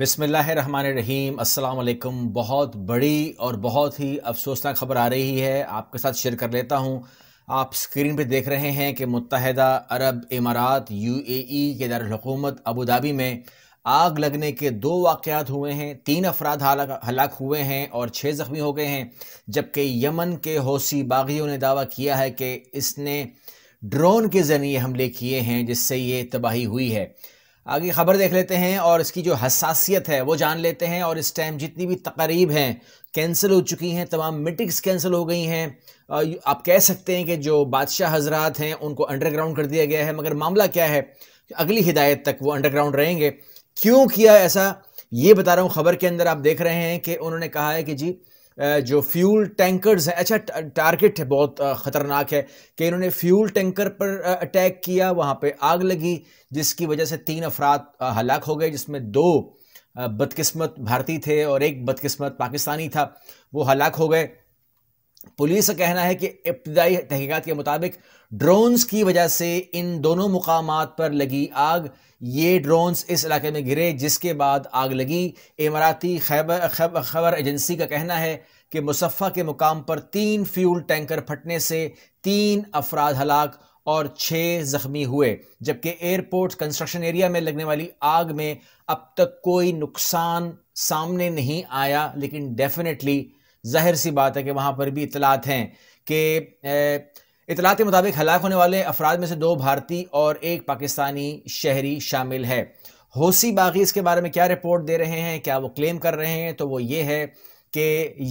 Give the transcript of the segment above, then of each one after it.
बिसमीम अल्लाम बहुत बड़ी और बहुत ही अफसोसनाक खबर आ रही है आपके साथ शेयर कर लेता हूँ आप स्क्रीन पर देख रहे हैं कि मुतहदा अरब इमारात ए के दारकूमत अबू धाबी में आग लगने के दो वाक़ात हुए हैं तीन अफराद हलाक हुए हैं और छः ज़ख्मी हो गए हैं जबकि यमन के हौसी बागियों ने दावा किया है कि इसने ड्रोन के ज़रिए हमले किए हैं जिससे ये तबाही हुई है आगे ख़बर देख लेते हैं और इसकी जो हसासियत है वो जान लेते हैं और इस टाइम जितनी भी तकरीब हैं कैंसिल हो चुकी हैं तमाम मीटिंग्स कैंसिल हो गई हैं आप कह सकते हैं कि जो बादशाह हजरात हैं उनको अंडरग्राउंड कर दिया गया है मगर मामला क्या है कि अगली हिदायत तक वो अंडरग्राउंड रहेंगे क्यों किया ऐसा ये बता रहा हूँ ख़बर के अंदर आप देख रहे हैं कि उन्होंने कहा है कि जी जो फ्यूल टैंकर्स हैं अच्छा टारगेट है बहुत ख़तरनाक है कि इन्होंने फ्यूल टैंकर पर अटैक किया वहाँ पे आग लगी जिसकी वजह से तीन अफराद हलाक हो गए जिसमें दो बदकिस्मत भारतीय थे और एक बदकिस्मत पाकिस्तानी था वो हलाक हो गए पुलिस का कहना है कि इब्तदाई तहकीकत के मुताबिक ड्रोन्स की वजह से इन दोनों मुकाम पर लगी आग ये ड्रोन्स इस इलाके में गिरे जिसके बाद आग लगी इमाराती खैबर खबर एजेंसी का कहना है कि मुसफ़ा के मुकाम पर तीन फ्यूल टैंकर फटने से तीन अफराद हलाक और छः ज़ख्मी हुए जबकि एयरपोर्ट कंस्ट्रक्शन एरिया में लगने वाली आग में अब तक कोई नुकसान सामने नहीं आया लेकिन डेफिनेटली जाहिर सी बात है कि वहाँ पर भी इतलात हैं कि इतलात के मुताबिक हलाक होने वाले अफराद में से दो भारतीय और एक पाकिस्तानी शहरी शामिल है होसी बागी इसके बारे में क्या रिपोर्ट दे रहे हैं क्या वो क्लेम कर रहे हैं तो वो ये है कि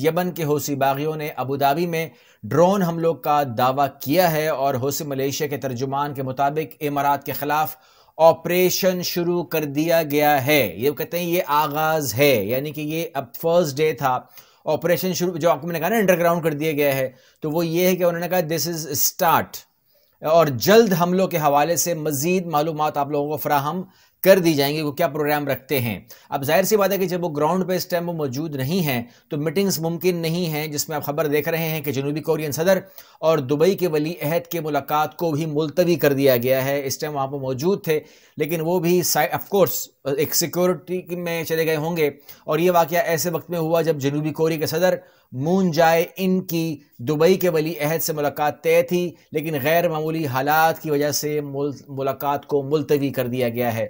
यमन के हौसी बागियों ने अबूधाबी में ड्रोन हमलों का दावा किया है और होसी मलेशिया के तर्जुमान के मुताबिक इमारात के ख़िलाफ़ ऑपरेशन शुरू कर दिया गया है ये कहते हैं ये आगाज़ है यानी कि ये अब फर्स्ट डे था ऑपरेशन शुरू जो आपको मैंने कहा ना अंडरग्राउंड कर दिया गया है तो वो ये है कि उन्होंने कहा दिस इज स्टार्ट और जल्द हमलों के हवाले से मजीद मालूम आप लोगों को फ्राहम कर दी जाएंगी वो क्या प्रोग्राम रखते हैं अब जाहिर सी बात है कि जब वो ग्राउंड पे इस टाइम वो मौजूद नहीं है तो मीटिंग्स मुमकिन नहीं है जिसमें आप खबर देख रहे हैं कि जनूबी कोरियन सदर और दुबई के वली अहद के मुलाकात को भी मुलतवी कर दिया गया है इस टाइम वहाँ पर मौजूद थे लेकिन वो भी ऑफकोर्स एक सिक्योरिटी में चले गए होंगे और ये वाक़ ऐसे वक्त में हुआ जब जनूबी कोरिया के सदर मून जाए इन की दुबई के वली अहद से मुलाकात तय थी लेकिन गैर मामूली हालात की वजह से मुलाकात को मुलतवी कर दिया गया है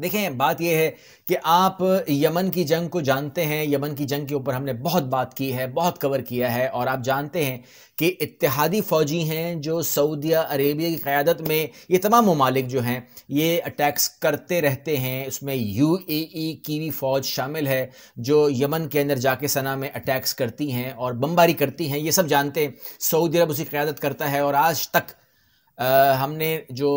देखें बात यह है कि आप यमन की जंग को जानते हैं यमन की जंग के ऊपर हमने बहुत बात की है बहुत कवर किया है और आप जानते हैं कि इत्तेहादी फ़ौजी हैं जो सऊदी अरेबिया की क़्यादत में ये तमाम ममालिक जो हैं ये अटैक्स करते रहते हैं उसमें यू ए e की भी फ़ौज शामिल है जो यमन के अंदर जाके सना में अटैक्स करती हैं और बमबारी करती हैं ये सब जानते हैं सऊदी अरब उसी क़्यादत करता है और आज तक हमने जो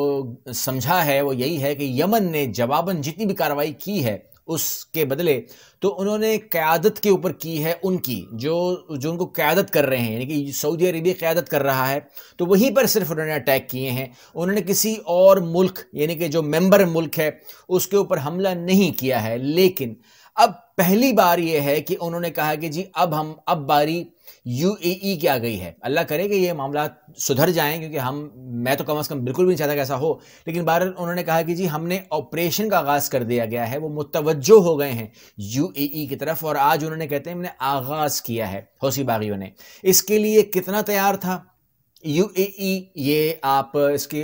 समझा है वो यही है कि यमन ने जवाबन जितनी भी कार्रवाई की है उसके बदले तो उन्होंने क़्यादत के ऊपर की है उनकी जो जो उनको क़्यादत कर रहे हैं यानी कि सऊदी अरेबिया क़्यादत कर रहा है तो वहीं पर सिर्फ उन्होंने अटैक किए हैं उन्होंने किसी और मुल्क यानी कि जो मेंबर मुल्क है उसके ऊपर हमला नहीं किया है लेकिन अब पहली बार यह है कि उन्होंने कहा कि जी अब हम अब बारी यूएई की आ गई है अल्लाह करे कि ये मामला सुधर जाएं क्योंकि हम मैं तो कम अज़ कम बिल्कुल भी नहीं चाहता ऐसा हो लेकिन बार उन्होंने कहा कि जी हमने ऑपरेशन का आगाज़ कर दिया गया है वो मुतवजो हो गए हैं यूएई e की तरफ और आज उन्होंने कहते हैं हमने आगाज़ किया है हौसी बागियों ने इसके लिए कितना तैयार था यू ए ई ये आप इसकी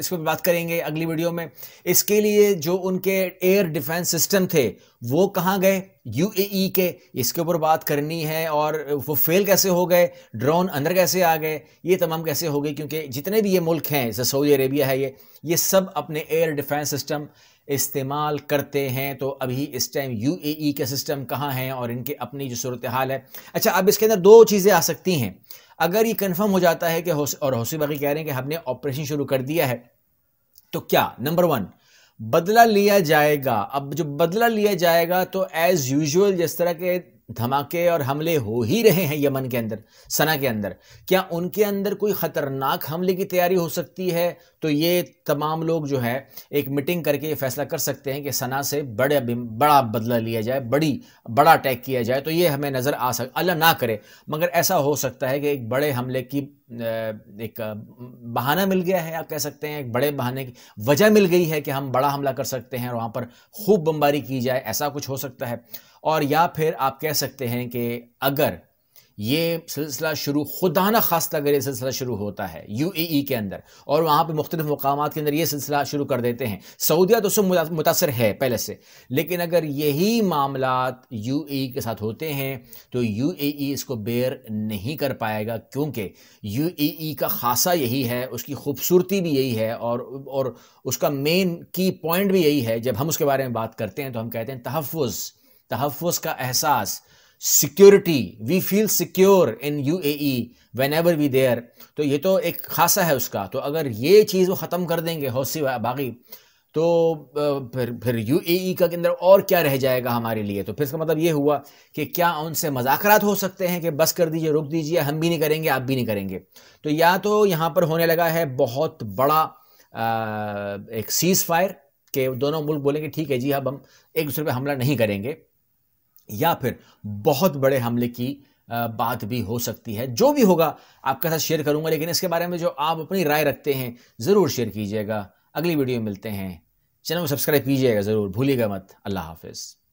इस पर बात करेंगे अगली वीडियो में इसके लिए जो उनके एयर डिफेंस सिस्टम थे वो कहाँ गए यू ए ई के इसके ऊपर बात करनी है और वो फेल कैसे हो गए ड्रोन अंदर कैसे आ गए ये तमाम कैसे हो गए क्योंकि जितने भी ये मुल्क हैं जैसे सऊदी अरेबिया है ये ये सब अपने एयर डिफेंस सिस्टम इस्तेमाल करते हैं तो अभी इस टाइम यू ए ई के सिस्टम कहाँ हैं और इनके अपनी जो सूरत हाल है अच्छा अब इसके अंदर दो चीज़ें आ सकती हैं अगर ये कन्फर्म हो जाता है कि और हौसी बाकी कह रहे हैं कि हमने ऑपरेशन शुरू कर दिया है तो क्या नंबर वन बदला लिया जाएगा अब जो बदला लिया जाएगा तो एज यूजुअल जिस तरह के धमाके और हमले हो ही रहे हैं यमन के अंदर सना के अंदर क्या उनके अंदर कोई ख़तरनाक हमले की तैयारी हो सकती है तो ये तमाम लोग जो है एक मीटिंग करके ये फैसला कर सकते हैं कि सना से बड़े बड़ा बदला लिया जाए बड़ी बड़ा अटैक किया जाए तो ये हमें नज़र आ सक अल्लाह ना करे मगर ऐसा हो सकता है कि एक बड़े हमले की एक बहाना मिल गया है आप कह सकते हैं एक बड़े बहाने की वजह मिल गई है कि हम बड़ा हमला कर सकते हैं और वहाँ पर खूब बमबारी की जाए ऐसा कुछ हो सकता है और या फिर आप कह सकते हैं कि अगर ये सिलसिला शुरू खुदा ना खास्ता अगर ये सिलसिला शुरू होता है यू ई e के अंदर और वहाँ पर मुख्तलिफ मकाम के अंदर ये सिलसिला शुरू कर देते हैं सऊदिया तो उससे मुतासर है पहले से लेकिन अगर यही मामला यू ई e के साथ होते हैं तो यू ई e इसको बेर नहीं कर पाएगा क्योंकि यू ई का खासा यही है उसकी खूबसूरती भी यही है और और उसका मेन की पॉइंट भी यही है जब हम उसके बारे में बात करते हैं तो हम कहते हैं तहफ़ तहफ़ का एहसास security we feel secure in U A whenever we there तो ये तो एक खासा है उसका तो अगर ये चीज़ वो ख़त्म कर देंगे हौसी बागी तो फिर फिर यू ए e का के अंदर और क्या रह जाएगा हमारे लिए तो फिर इसका मतलब ये हुआ कि क्या उनसे मजाक हो सकते हैं कि बस कर दीजिए रुक दीजिए हम भी नहीं करेंगे आप भी नहीं करेंगे तो या तो यहाँ पर होने लगा है बहुत बड़ा आ, एक सीज़ फायर कि दोनों मुल्क बोलेंगे ठीक है जी अब हम एक दूसरे पर हमला नहीं करेंगे या फिर बहुत बड़े हमले की बात भी हो सकती है जो भी होगा आपके साथ शेयर करूंगा लेकिन इसके बारे में जो आप अपनी राय रखते हैं ज़रूर शेयर कीजिएगा अगली वीडियो मिलते हैं चैनल को सब्सक्राइब कीजिएगा ज़रूर भूलिएगा मत अल्लाह हाफिज़